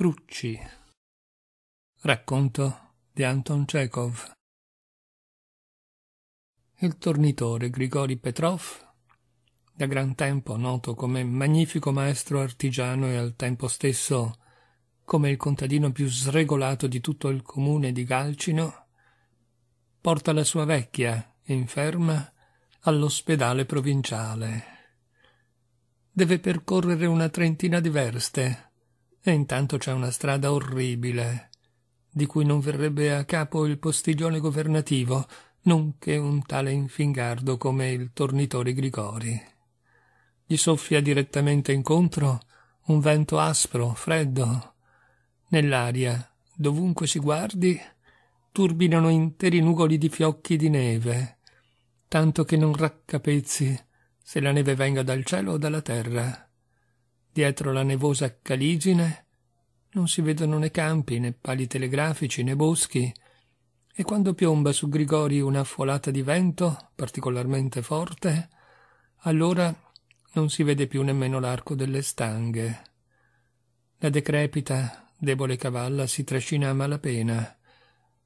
Crucci. Racconto di Anton Chekhov. Il tornitore Grigori Petrov, da gran tempo noto come magnifico maestro artigiano e al tempo stesso come il contadino più sregolato di tutto il comune di Galcino, porta la sua vecchia, inferma, all'ospedale provinciale. Deve percorrere una trentina di verste e intanto c'è una strada orribile, di cui non verrebbe a capo il postiglione governativo, nonché un tale infingardo come il tornitore Grigori. Gli soffia direttamente incontro un vento aspro, freddo. Nell'aria, dovunque si guardi, turbinano interi nugoli di fiocchi di neve, tanto che non raccapezzi se la neve venga dal cielo o dalla terra Dietro la nevosa caligine non si vedono né campi, né pali telegrafici, né boschi, e quando piomba su Grigori una folata di vento particolarmente forte, allora non si vede più nemmeno l'arco delle stanghe. La decrepita, debole cavalla si trascina a malapena.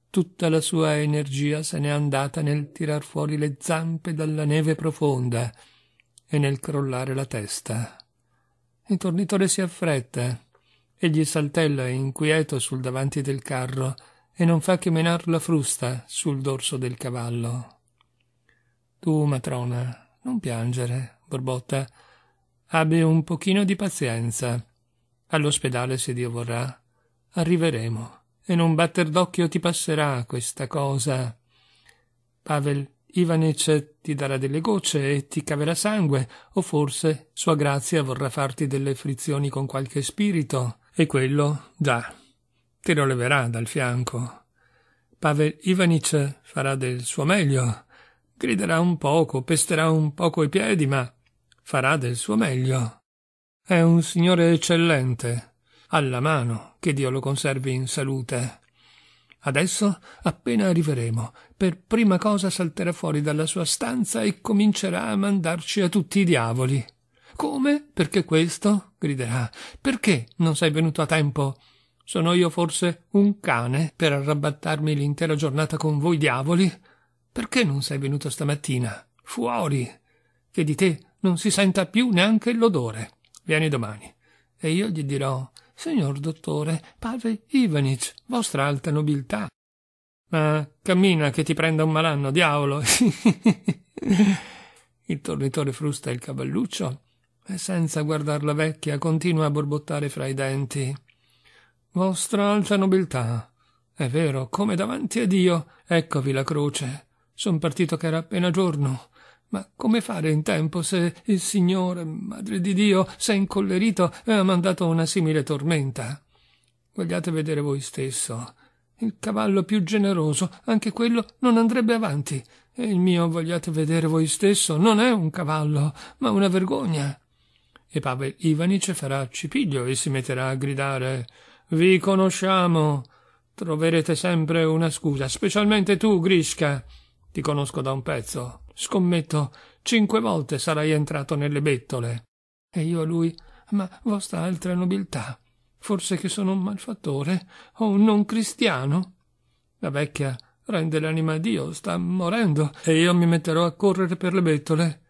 Tutta la sua energia se n'è andata nel tirar fuori le zampe dalla neve profonda e nel crollare la testa. Il tornitore si affretta. Egli saltella inquieto sul davanti del carro e non fa che menar la frusta sul dorso del cavallo. Tu, matrona, non piangere, borbotta. Abbi un pochino di pazienza. All'ospedale, se Dio vorrà, arriveremo e non batter d'occhio ti passerà questa cosa. Pavel Ivanice ti darà delle gocce e ti caverà sangue, o forse sua grazia vorrà farti delle frizioni con qualche spirito, e quello, già, te lo leverà dal fianco. Pavel Ivanic farà del suo meglio, griderà un poco, pesterà un poco i piedi, ma farà del suo meglio. È un signore eccellente, alla mano, che Dio lo conservi in salute. Adesso appena arriveremo, per prima cosa salterà fuori dalla sua stanza e comincerà a mandarci a tutti i diavoli. Come? Perché questo? griderà. Ah, perché non sei venuto a tempo? Sono io forse un cane per arrabattarmi l'intera giornata con voi diavoli? Perché non sei venuto stamattina? Fuori! Che di te non si senta più neanche l'odore. Vieni domani. E io gli dirò Signor dottore, padre Ivanich, vostra alta nobiltà. Ma cammina che ti prenda un malanno, diavolo. il tornitore frusta il cavalluccio e senza guardar la vecchia continua a borbottare fra i denti. Vostra alta nobiltà. È vero, come davanti a Dio, eccovi la croce. Son partito che era appena giorno. Ma come fare in tempo se il Signore, Madre di Dio, si è incollerito e ha mandato una simile tormenta? Vogliate vedere voi stesso. Il cavallo più generoso, anche quello, non andrebbe avanti. E il mio, vogliate vedere voi stesso, non è un cavallo, ma una vergogna. E Pavel Ivanice farà cipiglio e si metterà a gridare Vi conosciamo. Troverete sempre una scusa, specialmente tu, Grisca. Ti conosco da un pezzo. Scommetto cinque volte sarai entrato nelle bettole. E io a lui Ma vostra altra nobiltà. Forse che sono un malfattore o un non cristiano? La vecchia rende l'anima a Dio, sta morendo, e io mi metterò a correre per le bettole.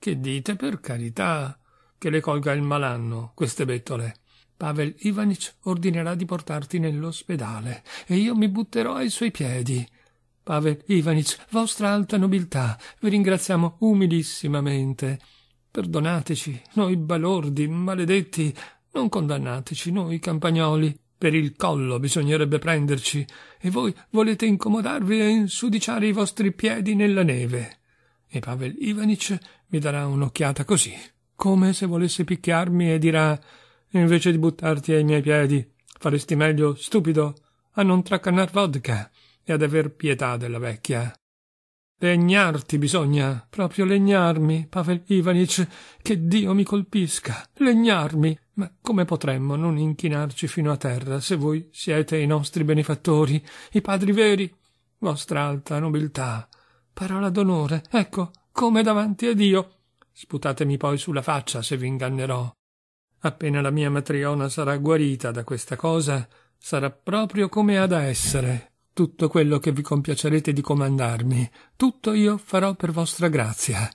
Che dite, per carità, che le colga il malanno, queste bettole. Pavel Ivanich ordinerà di portarti nell'ospedale, e io mi butterò ai suoi piedi. Pavel Ivanich, vostra alta nobiltà, vi ringraziamo umilissimamente. Perdonateci, noi balordi, maledetti, non condannateci, noi campagnoli. Per il collo bisognerebbe prenderci, e voi volete incomodarvi e insudiciare i vostri piedi nella neve. E Pavel Ivanich mi darà un'occhiata così, come se volesse picchiarmi e dirà invece di buttarti ai miei piedi, faresti meglio, stupido, a non tracannar vodka e ad aver pietà della vecchia. Legnarti bisogna, proprio legnarmi, Pavel Ivanich, che Dio mi colpisca, legnarmi. Ma come potremmo non inchinarci fino a terra se voi siete i nostri benefattori, i padri veri, vostra alta nobiltà? Parola d'onore, ecco, come davanti a Dio. Sputatemi poi sulla faccia se vi ingannerò. Appena la mia matriona sarà guarita da questa cosa, sarà proprio come ha da essere, tutto quello che vi compiacerete di comandarmi, tutto io farò per vostra grazia.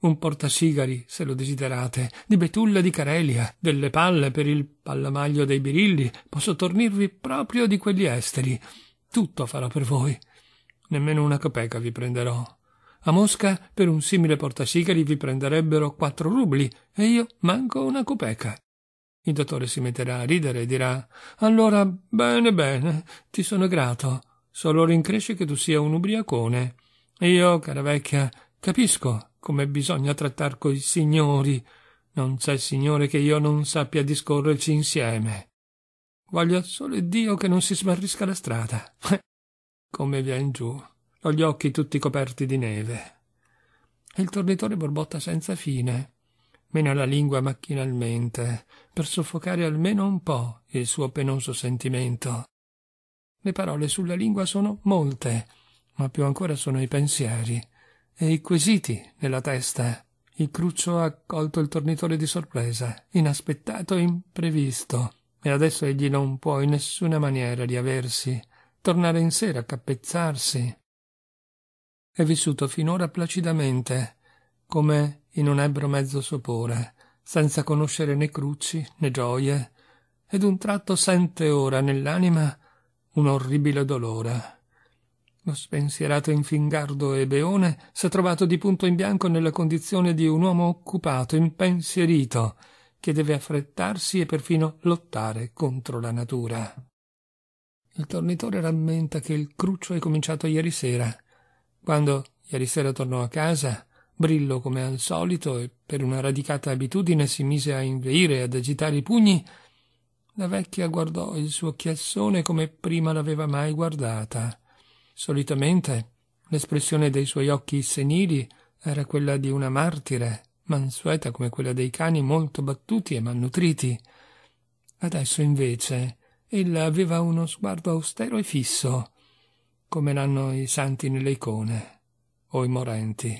Un portasigari, se lo desiderate, di betulla di Carelia, delle palle per il pallamaglio dei birilli, posso tornirvi proprio di quelli esteri. Tutto farò per voi. Nemmeno una copeca vi prenderò. A Mosca, per un simile portasigari vi prenderebbero quattro rubli, e io manco una copeca. Il dottore si metterà a ridere e dirà Allora, bene, bene, ti sono grato Solo rincresce che tu sia un ubriacone. Io, cara vecchia, capisco come bisogna trattar coi signori. Non c'è signore che io non sappia discorrerci insieme. Voglio solo Dio che non si smarrisca la strada. come vien giù, ho gli occhi tutti coperti di neve. E il tornitore borbotta senza fine. Mena la lingua macchinalmente, per soffocare almeno un po' il suo penoso sentimento. Le parole sulla lingua sono molte, ma più ancora sono i pensieri e i quesiti nella testa. Il cruccio ha colto il tornitore di sorpresa, inaspettato e imprevisto, e adesso egli non può in nessuna maniera riaversi, tornare in sé, raccapezzarsi. È vissuto finora placidamente, come in un ebro mezzo sopore, senza conoscere né crucci né gioie, ed un tratto sente ora nell'anima un orribile dolore. Lo spensierato Infingardo e Beone s'è trovato di punto in bianco nella condizione di un uomo occupato, impensierito, che deve affrettarsi e perfino lottare contro la natura. Il tornitore rammenta che il cruccio è cominciato ieri sera. Quando ieri sera tornò a casa, Brillo, come al solito e per una radicata abitudine, si mise a inveire e ad agitare i pugni la vecchia guardò il suo chiassone come prima l'aveva mai guardata. Solitamente l'espressione dei suoi occhi senili era quella di una martire, mansueta come quella dei cani molto battuti e malnutriti. Adesso invece ella aveva uno sguardo austero e fisso, come l'hanno i santi nelle icone o i morenti.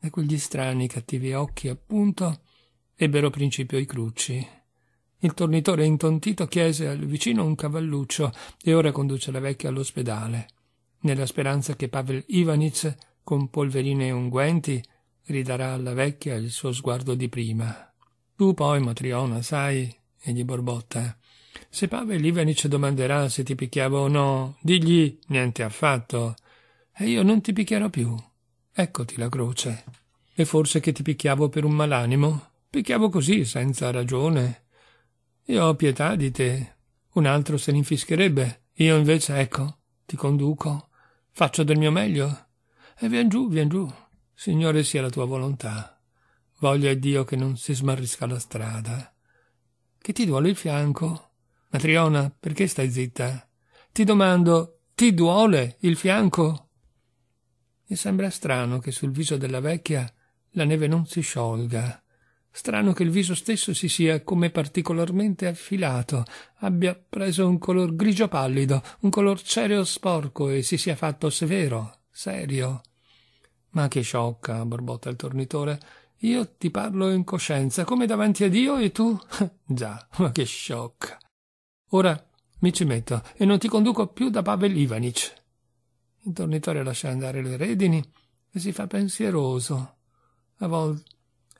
Da quegli strani cattivi occhi, appunto, ebbero principio i cruci il tornitore intontito chiese al vicino un cavalluccio e ora conduce la vecchia all'ospedale, nella speranza che Pavel Ivanitz, con polverine e unguenti, ridarà alla vecchia il suo sguardo di prima. Tu poi, Matriona, sai, egli borbotta. Se Pavel Ivanitz domanderà se ti picchiavo o no, digli niente affatto. E io non ti picchierò più. Eccoti la croce. E forse che ti picchiavo per un malanimo? Picchiavo così, senza ragione. Io ho pietà di te. Un altro se ne infischerebbe. Io invece, ecco, ti conduco. Faccio del mio meglio. E vien giù, vien giù. Signore, sia la tua volontà. Voglia è Dio che non si smarrisca la strada. Che ti duole il fianco? Matriona, perché stai zitta? Ti domando, ti duole il fianco? Mi sembra strano che sul viso della vecchia la neve non si sciolga Strano che il viso stesso si sia come particolarmente affilato, abbia preso un color grigio pallido, un color cereo sporco e si sia fatto severo, serio. Ma che sciocca, borbotta il tornitore. Io ti parlo in coscienza, come davanti a Dio, e tu? Già, ma che sciocca. Ora mi ci metto e non ti conduco più da Pavel Ivanich. Il tornitore lascia andare le redini e si fa pensieroso. A volte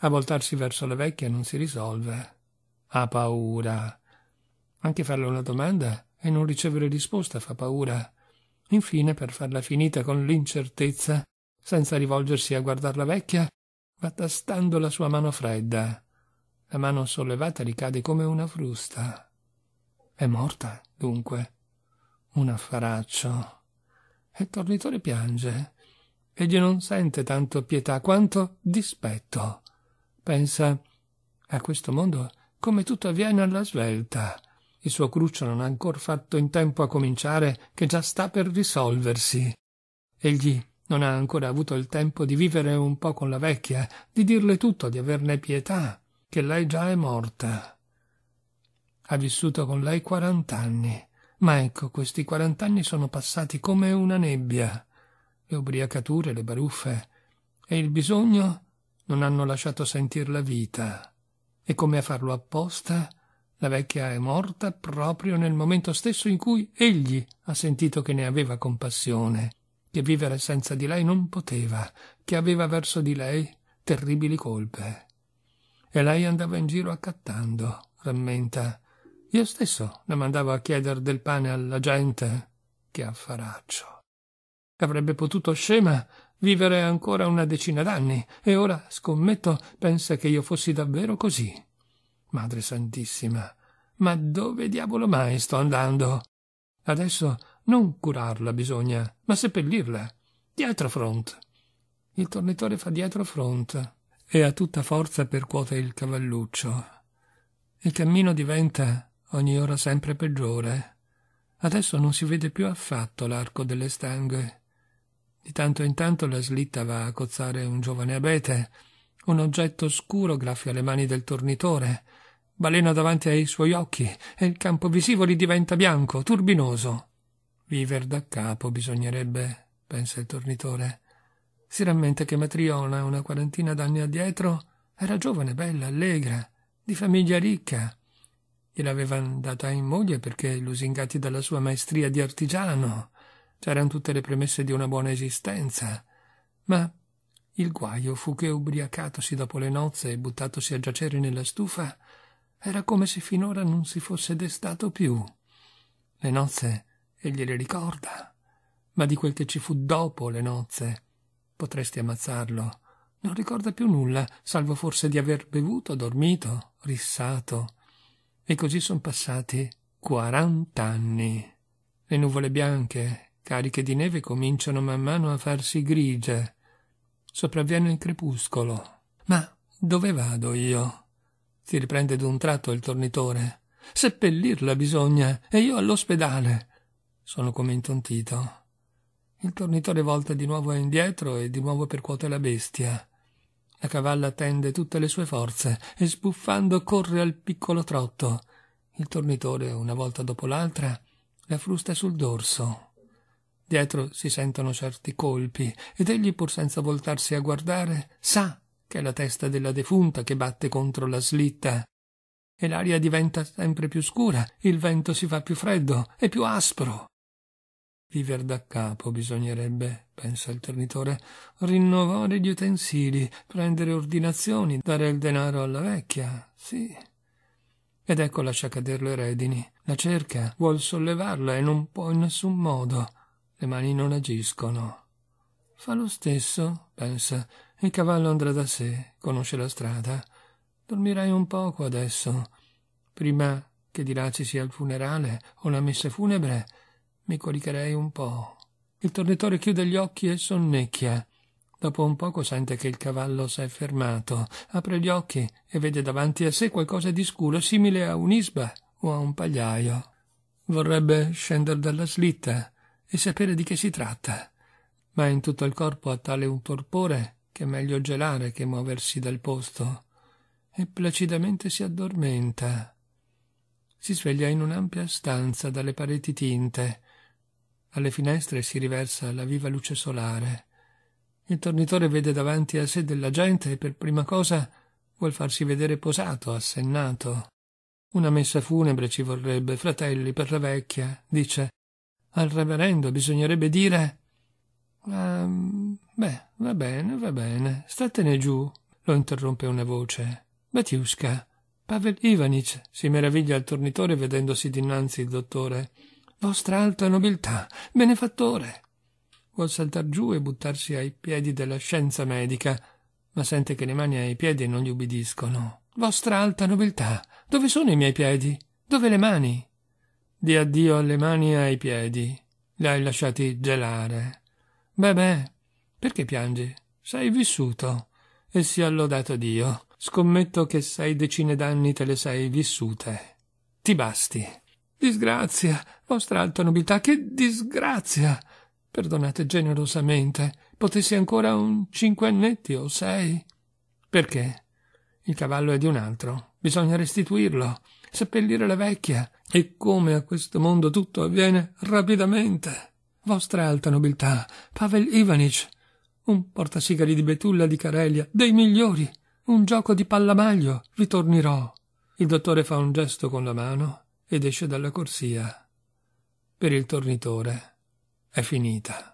a voltarsi verso la vecchia non si risolve. Ha paura. Anche farle una domanda e non ricevere risposta fa paura. Infine, per farla finita con l'incertezza, senza rivolgersi a guardar la vecchia, va tastando la sua mano fredda. La mano sollevata ricade come una frusta. È morta, dunque. Un affaraccio. E il tornitore piange. Egli non sente tanto pietà quanto dispetto. Pensa a questo mondo come tutto avviene alla svelta. Il suo cruccio non ha ancora fatto in tempo a cominciare, che già sta per risolversi. Egli non ha ancora avuto il tempo di vivere un po con la vecchia, di dirle tutto, di averne pietà, che lei già è morta. Ha vissuto con lei quarant'anni, ma ecco, questi quarant'anni sono passati come una nebbia. Le ubriacature, le baruffe e il bisogno non hanno lasciato sentir la vita. E come a farlo apposta, la vecchia è morta proprio nel momento stesso in cui egli ha sentito che ne aveva compassione, che vivere senza di lei non poteva, che aveva verso di lei terribili colpe. E lei andava in giro accattando, rammenta. Io stesso la mandavo a chiedere del pane alla gente. Che affaraccio. Avrebbe potuto scema vivere ancora una decina d'anni, e ora, scommetto, pensa che io fossi davvero così. Madre Santissima, ma dove diavolo mai sto andando? Adesso non curarla bisogna, ma seppellirla. Dietro front. Il tornitore fa dietro front e a tutta forza percuote il cavalluccio. Il cammino diventa ogni ora sempre peggiore. Adesso non si vede più affatto l'arco delle stanghe. Di tanto in tanto la slitta va a cozzare un giovane abete, un oggetto scuro graffia le mani del tornitore, balena davanti ai suoi occhi e il campo visivo gli diventa bianco, turbinoso. Viver da capo bisognerebbe, pensa il tornitore. Si rammenta che Matriona, una quarantina d'anni addietro, era giovane, bella, allegra, di famiglia ricca. Gliel'avevan data in moglie perché lusingati dalla sua maestria di artigiano. C'erano tutte le premesse di una buona esistenza. Ma il guaio fu che, ubriacatosi dopo le nozze e buttatosi a giacere nella stufa, era come se finora non si fosse destato più. Le nozze egli le ricorda, ma di quel che ci fu dopo le nozze potresti ammazzarlo. Non ricorda più nulla, salvo forse di aver bevuto, dormito, rissato. E così son passati quarant'anni. Le nuvole bianche cariche di neve cominciano man mano a farsi grigie. Sopravviene il crepuscolo. Ma dove vado io? Si riprende d'un tratto il tornitore. Seppellirla bisogna, e io all'ospedale. Sono come intontito. Il tornitore volta di nuovo indietro e di nuovo percuote la bestia. La cavalla tende tutte le sue forze e sbuffando corre al piccolo trotto. Il tornitore, una volta dopo l'altra, la frusta sul dorso. Dietro si sentono certi colpi, ed egli, pur senza voltarsi a guardare, sa che è la testa della defunta che batte contro la slitta. E l'aria diventa sempre più scura, il vento si fa più freddo e più aspro. Viver da capo bisognerebbe, pensa il ternitore, rinnovare gli utensili, prendere ordinazioni, dare il denaro alla vecchia, sì. Ed ecco lascia cader le redini, la cerca, vuol sollevarla e non può in nessun modo le mani non agiscono. Fa lo stesso, pensa, il cavallo andrà da sé, conosce la strada. Dormirai un poco adesso. Prima che di là ci sia il funerale o la messa funebre, mi coricherei un po'. Il tornatore chiude gli occhi e sonnecchia. Dopo un poco sente che il cavallo si è fermato, apre gli occhi e vede davanti a sé qualcosa di scuro simile a un'isba o a un pagliaio. Vorrebbe scendere dalla slitta, e sapere di che si tratta, ma in tutto il corpo ha tale un torpore che è meglio gelare che muoversi dal posto, e placidamente si addormenta. Si sveglia in un'ampia stanza dalle pareti tinte. Alle finestre si riversa la viva luce solare. Il tornitore vede davanti a sé della gente e per prima cosa vuol farsi vedere posato, assennato. Una messa funebre ci vorrebbe, fratelli, per la vecchia, dice, al reverendo bisognerebbe dire. Eh, beh, va bene, va bene, statene giù, lo interrompe una voce. Batiusca. Pavel Ivanich si meraviglia al tornitore vedendosi dinanzi il dottore. Vostra alta nobiltà, benefattore. Vuol saltar giù e buttarsi ai piedi della scienza medica, ma sente che le mani ai piedi non gli ubbidiscono. Vostra alta nobiltà, dove sono i miei piedi? Dove le mani? Di addio alle mani e ai piedi. Li hai lasciati gelare. Beh, beh, perché piangi? Sei vissuto. E sia lodato Dio. Scommetto che sei decine d'anni te le sei vissute. Ti basti. Disgrazia, vostra alta nobiltà, che disgrazia! Perdonate generosamente. Potessi ancora un cinquannetti o sei. Perché? Il cavallo è di un altro. Bisogna restituirlo. Seppellire la vecchia. E come a questo mondo tutto avviene rapidamente. Vostra alta nobiltà, Pavel Ivanich, un portasigari di Betulla di Carelia, dei migliori, un gioco di pallamaglio, vi tornerò. Il dottore fa un gesto con la mano ed esce dalla corsia. Per il tornitore è finita.